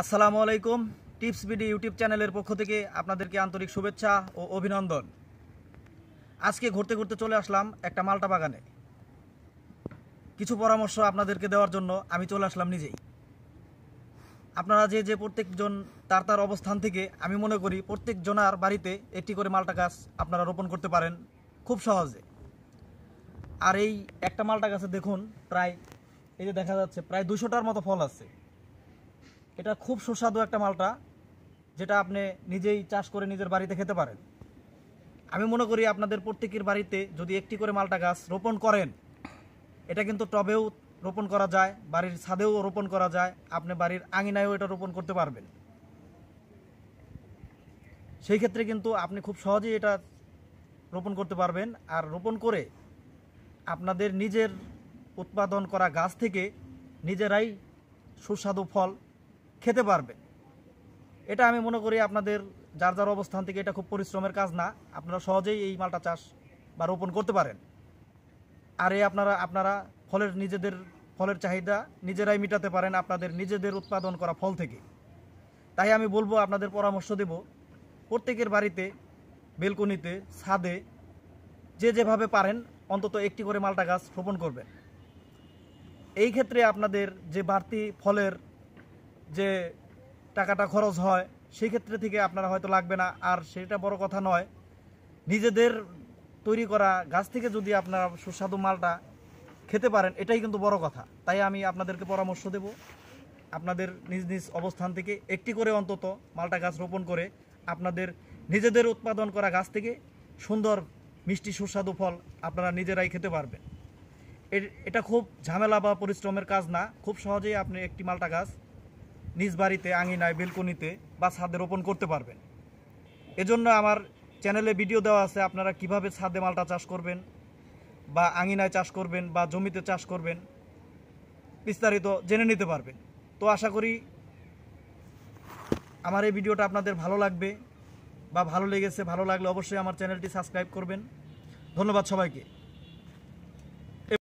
আসসালামু আলাইকুম tips BD YouTube চ্যানেলের পক্ষ থেকে আপনাদেরকে আন্তরিক শুভেচ্ছা ও অভিনন্দন আজকে ঘুরতে ঘুরতে চলে আসলাম একটা মালটা বাগানে কিছু পরামর্শ আপনাদেরকে দেওয়ার জন্য আমি চলে আসলাম নিজেই আপনারা যে যে প্রত্যেকজন তার তার অবস্থান থেকে আমি মনে করি প্রত্যেকজনার বাড়িতে একটি করে মালটা গাছ আপনারা রোপণ করতে পারেন খুব সহজে আর এই একটা মালটা গাছে দেখুন প্রায় এই যে দেখা যাচ্ছে প্রায় দুশোটার মতো ফল আছে এটা খুব সুস্বাদু একটা মালটা যেটা আপনি নিজেই চাষ করে নিজের বাড়িতে খেতে পারেন আমি মনে করি আপনাদের প্রত্যেকের বাড়িতে যদি একটি করে মালটা গাছ রোপণ করেন এটা কিন্তু টবেও রোপণ করা যায় বাড়ির ছাদেও রোপণ করা যায় আপনি বাড়ির আঙিনায়ও এটা রোপণ করতে পারবেন সেই ক্ষেত্রে কিন্তু আপনি খুব সহজেই এটা রোপণ করতে পারবেন আর রোপণ করে আপনাদের নিজের উৎপাদন করা গাছ থেকে নিজেরাই সুস্বাদু ফল খেতে পারবে এটা আমি মনে করি আপনাদের যার যার অবস্থান থেকে এটা খুব পরিশ্রমের কাজ না আপনারা সহজেই এই মালটা চাষ বা রোপণ করতে পারেন আর এই আপনারা আপনারা ফলের নিজেদের ফলের চাহিদা নিজেরাই মেটাতে পারেন আপনাদের নিজেদের উৎপাদন করা ফল থেকে তাই আমি বলবো আপনাদের পরামর্শ দেব প্রত্যেকের বাড়িতে বেলকনিতে ছাদে যে যেভাবে পারেন অন্তত একটি করে মালটা গাছ রোপণ করবেন এই ক্ষেত্রে আপনাদের যে বাড়তি ফলের যে টাকাটা খরচ হয় সেই ক্ষেত্রে থেকে আপনারা হয়তো লাগবে না আর সেটা বড় কথা নয় নিজেদের তৈরি করা গাছ থেকে যদি আপনারা সুস্বাদু মালটা খেতে পারেন এটাই কিন্তু বড় কথা তাই আমি আপনাদেরকে পরামর্শ দেব আপনাদের নিজ নিজ অবস্থান থেকে একটি করে অন্তত মালটা গাছ রোপণ করে আপনাদের নিজেদের উৎপাদন করা গাছ থেকে সুন্দর মিষ্টি সুস্বাদু ফল আপনারা নিজেরাই খেতে পারবেন এটা খুব ঝামেলা বা পরিশ্রমের কাজ না খুব সহজেই আপনি একটি মালটা গাছ নিজ বাড়িতে আঙিনায় বেলকনিতে বা ছাদে রোপণ করতে পারবেন এজন্য আমার চ্যানেলে ভিডিও দেওয়া আছে আপনারা কিভাবে ছাদে মালটা চাষ করবেন বা আঙিনায় চাষ করবেন বা জমিতে চাষ করবেন বিস্তারিত জেনে নিতে পারবেন তো আশা করি আমার এই ভিডিওটা আপনাদের ভালো লাগবে বা ভালো লেগেছে ভালো লাগলে অবশ্যই আমার চ্যানেলটি সাবস্ক্রাইব করবেন ধন্যবাদ সবাইকে